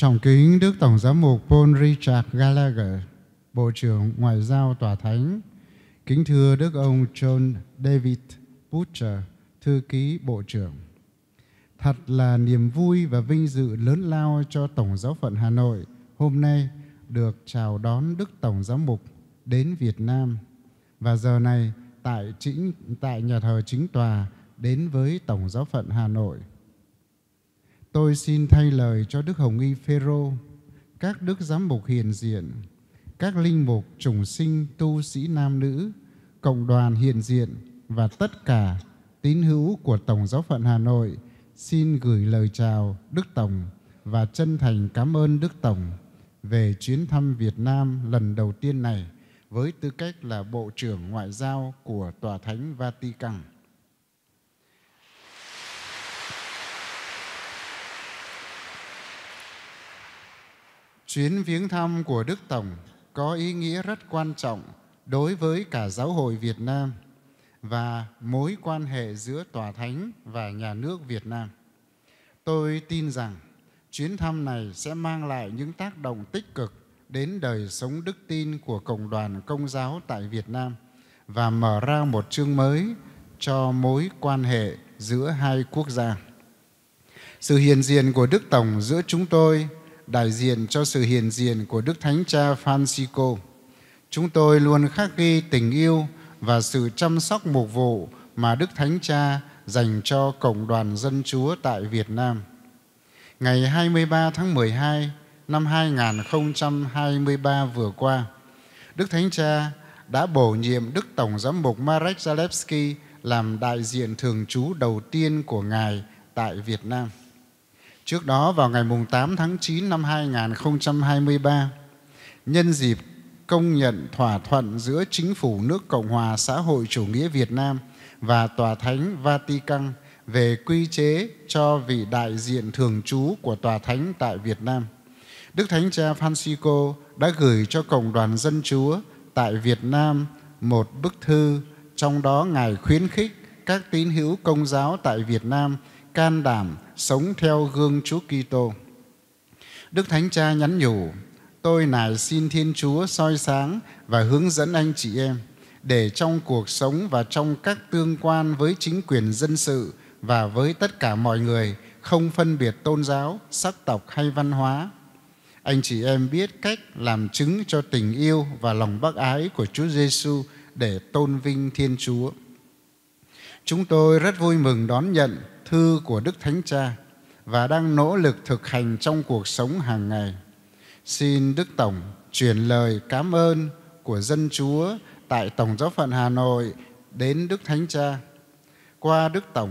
Trọng kính Đức Tổng giám mục Paul Richard Gallagher, Bộ trưởng Ngoại giao Tòa Thánh, kính thưa Đức ông John David Butcher, Thư ký Bộ trưởng. Thật là niềm vui và vinh dự lớn lao cho Tổng giáo phận Hà Nội hôm nay được chào đón Đức Tổng giám mục đến Việt Nam và giờ này tại chính tại nhà thờ chính tòa đến với Tổng giáo phận Hà Nội. Tôi xin thay lời cho Đức Hồng Y Phêrô, các đức giám mục hiền diện, các linh mục trùng sinh tu sĩ nam nữ, cộng đoàn hiền diện và tất cả tín hữu của Tổng giáo phận Hà Nội xin gửi lời chào Đức Tổng và chân thành cảm ơn Đức Tổng về chuyến thăm Việt Nam lần đầu tiên này với tư cách là Bộ trưởng Ngoại giao của Tòa Thánh Vatican. Chuyến viếng thăm của Đức Tổng có ý nghĩa rất quan trọng đối với cả giáo hội Việt Nam và mối quan hệ giữa Tòa Thánh và nhà nước Việt Nam. Tôi tin rằng chuyến thăm này sẽ mang lại những tác động tích cực đến đời sống đức tin của Cộng đoàn Công giáo tại Việt Nam và mở ra một chương mới cho mối quan hệ giữa hai quốc gia. Sự hiện diện của Đức Tổng giữa chúng tôi đại diện cho sự hiện diện của Đức Thánh Cha Francisco. Chúng tôi luôn khắc ghi tình yêu và sự chăm sóc mục vụ mà Đức Thánh Cha dành cho Cộng đoàn Dân Chúa tại Việt Nam. Ngày 23 tháng 12 năm 2023 vừa qua, Đức Thánh Cha đã bổ nhiệm Đức Tổng Giám mục Marek Zalewski làm đại diện thường trú đầu tiên của Ngài tại Việt Nam. Trước đó vào ngày 8 tháng 9 năm 2023, nhân dịp công nhận thỏa thuận giữa Chính phủ nước Cộng hòa xã hội chủ nghĩa Việt Nam và Tòa Thánh Vatican về quy chế cho vị đại diện thường trú của Tòa Thánh tại Việt Nam. Đức Thánh Cha Francisco đã gửi cho Cộng đoàn Dân Chúa tại Việt Nam một bức thư, trong đó Ngài khuyến khích các tín hữu công giáo tại Việt Nam – can đảm sống theo gương Chúa Kitô. Đức Thánh Cha nhắn nhủ, tôi nài xin Thiên Chúa soi sáng và hướng dẫn anh chị em để trong cuộc sống và trong các tương quan với chính quyền dân sự và với tất cả mọi người không phân biệt tôn giáo, sắc tộc hay văn hóa. Anh chị em biết cách làm chứng cho tình yêu và lòng bác ái của Chúa Giêsu để tôn vinh Thiên Chúa. Chúng tôi rất vui mừng đón nhận thư của Đức Thánh Cha và đang nỗ lực thực hành trong cuộc sống hàng ngày. Xin Đức Tổng chuyển lời cảm ơn của dân Chúa tại Tổng giáo phận Hà Nội đến Đức Thánh Cha. Qua Đức Tổng,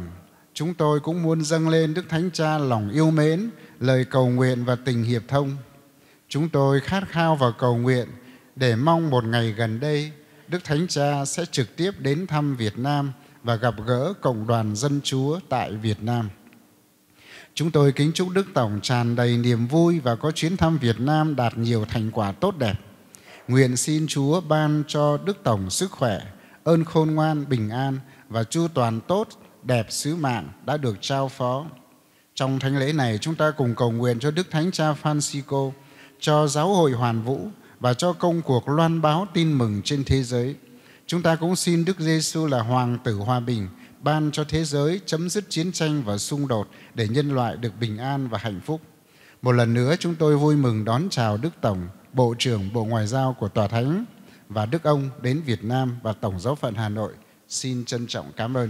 chúng tôi cũng muốn dâng lên Đức Thánh Cha lòng yêu mến, lời cầu nguyện và tình hiệp thông. Chúng tôi khát khao và cầu nguyện để mong một ngày gần đây Đức Thánh Cha sẽ trực tiếp đến thăm Việt Nam – và gặp gỡ Cộng đoàn Dân Chúa tại Việt Nam. Chúng tôi kính chúc Đức Tổng tràn đầy niềm vui và có chuyến thăm Việt Nam đạt nhiều thành quả tốt đẹp. Nguyện xin Chúa ban cho Đức Tổng sức khỏe, ơn khôn ngoan, bình an và chu toàn tốt, đẹp sứ mạng đã được trao phó. Trong thánh lễ này, chúng ta cùng cầu nguyện cho Đức Thánh Cha Francisco, cho Giáo hội Hoàn Vũ và cho công cuộc loan báo tin mừng trên thế giới. Chúng ta cũng xin Đức Giêsu là Hoàng tử hòa bình, ban cho thế giới chấm dứt chiến tranh và xung đột để nhân loại được bình an và hạnh phúc. Một lần nữa chúng tôi vui mừng đón chào Đức Tổng, Bộ trưởng Bộ Ngoại giao của Tòa Thánh và Đức ông đến Việt Nam và Tổng giáo phận Hà Nội. Xin trân trọng cảm ơn.